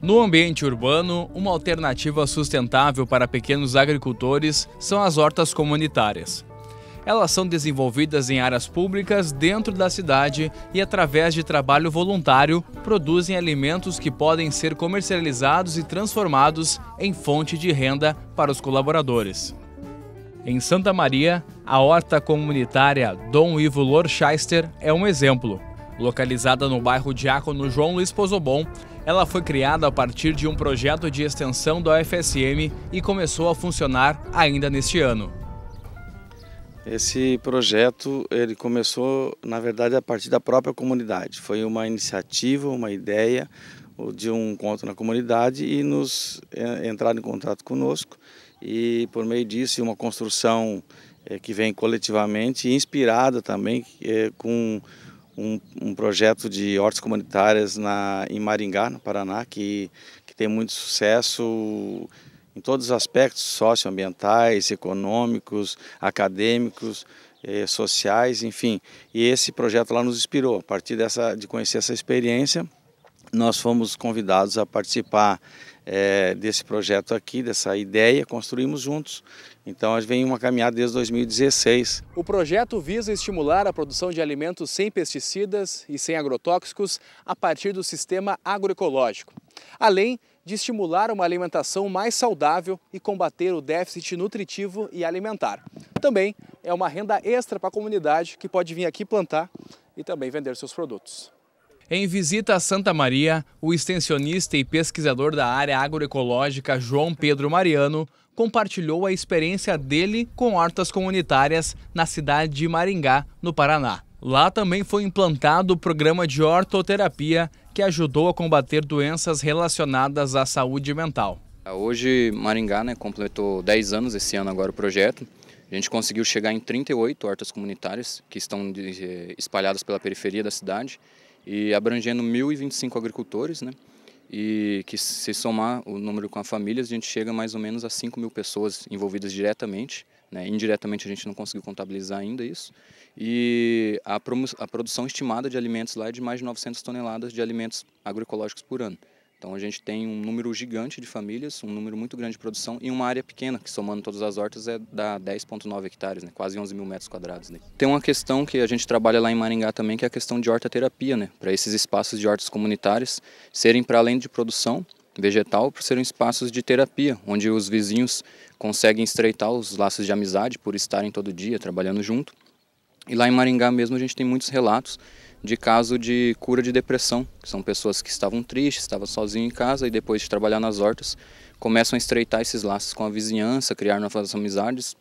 No ambiente urbano, uma alternativa sustentável para pequenos agricultores são as hortas comunitárias. Elas são desenvolvidas em áreas públicas dentro da cidade e, através de trabalho voluntário, produzem alimentos que podem ser comercializados e transformados em fonte de renda para os colaboradores. Em Santa Maria, a horta comunitária Dom Ivo Lorchester é um exemplo. Localizada no bairro Diácono João Luiz Pozobon, ela foi criada a partir de um projeto de extensão da UFSM e começou a funcionar ainda neste ano. Esse projeto ele começou, na verdade, a partir da própria comunidade. Foi uma iniciativa, uma ideia de um encontro na comunidade e nos é, entraram em contato conosco e por meio disso uma construção é, que vem coletivamente inspirada também é, com um, um projeto de hortas comunitárias na, em Maringá, no Paraná, que, que tem muito sucesso em todos os aspectos socioambientais, econômicos, acadêmicos, eh, sociais, enfim. E esse projeto lá nos inspirou. A partir dessa, de conhecer essa experiência, nós fomos convidados a participar é, desse projeto aqui, dessa ideia, construímos juntos. Então vem uma caminhada desde 2016. O projeto visa estimular a produção de alimentos sem pesticidas e sem agrotóxicos a partir do sistema agroecológico, além de estimular uma alimentação mais saudável e combater o déficit nutritivo e alimentar. Também é uma renda extra para a comunidade que pode vir aqui plantar e também vender seus produtos. Em visita a Santa Maria, o extensionista e pesquisador da área agroecológica João Pedro Mariano compartilhou a experiência dele com hortas comunitárias na cidade de Maringá, no Paraná. Lá também foi implantado o programa de hortoterapia que ajudou a combater doenças relacionadas à saúde mental. Hoje Maringá né, completou 10 anos esse ano agora o projeto. A gente conseguiu chegar em 38 hortas comunitárias que estão eh, espalhadas pela periferia da cidade e abrangendo 1.025 agricultores, né? e que se somar o número com as famílias, a gente chega mais ou menos a 5 mil pessoas envolvidas diretamente. Né? Indiretamente a gente não conseguiu contabilizar ainda isso. E a, a produção estimada de alimentos lá é de mais de 900 toneladas de alimentos agroecológicos por ano. Então a gente tem um número gigante de famílias, um número muito grande de produção e uma área pequena, que somando todas as hortas é dá 10,9 hectares, né? quase 11 mil metros quadrados. Né? Tem uma questão que a gente trabalha lá em Maringá também, que é a questão de terapia, né? para esses espaços de hortas comunitárias serem para além de produção vegetal, para serem espaços de terapia, onde os vizinhos conseguem estreitar os laços de amizade por estarem todo dia trabalhando junto e lá em Maringá mesmo a gente tem muitos relatos de caso de cura de depressão, que são pessoas que estavam tristes, estavam sozinhas em casa e depois de trabalhar nas hortas, começam a estreitar esses laços com a vizinhança, criar novas amizades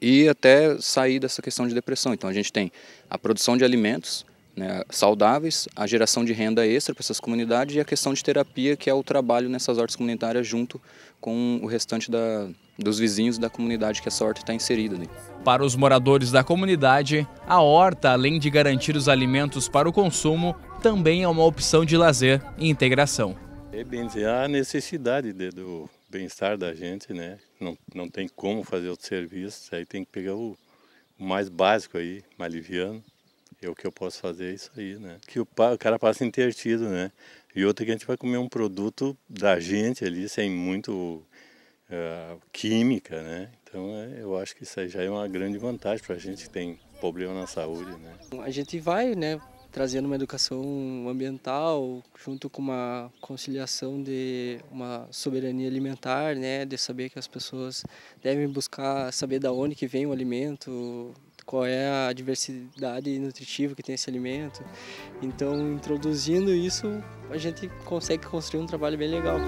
e até sair dessa questão de depressão. Então a gente tem a produção de alimentos né, saudáveis, a geração de renda extra para essas comunidades e a questão de terapia, que é o trabalho nessas hortas comunitárias junto com o restante da, dos vizinhos da comunidade que essa horta está inserida. Né? Para os moradores da comunidade, a horta, além de garantir os alimentos para o consumo, também é uma opção de lazer e integração. É bem dizer, a necessidade de, do bem-estar da gente, né? Não, não tem como fazer outro serviço, aí tem que pegar o, o mais básico aí, mais liviano. É o que eu posso fazer é isso aí, né? Que o, o cara passa intertido, né? E outra que a gente vai comer um produto da gente ali, sem muito ah, química, né? Então é, eu acho que isso aí já é uma grande vantagem para a gente que tem problema na saúde, né? A gente vai, né, trazendo uma educação ambiental junto com uma conciliação de uma soberania alimentar, né, de saber que as pessoas devem buscar saber da onde que vem o alimento, qual é a diversidade nutritiva que tem esse alimento. Então, introduzindo isso, a gente consegue construir um trabalho bem legal.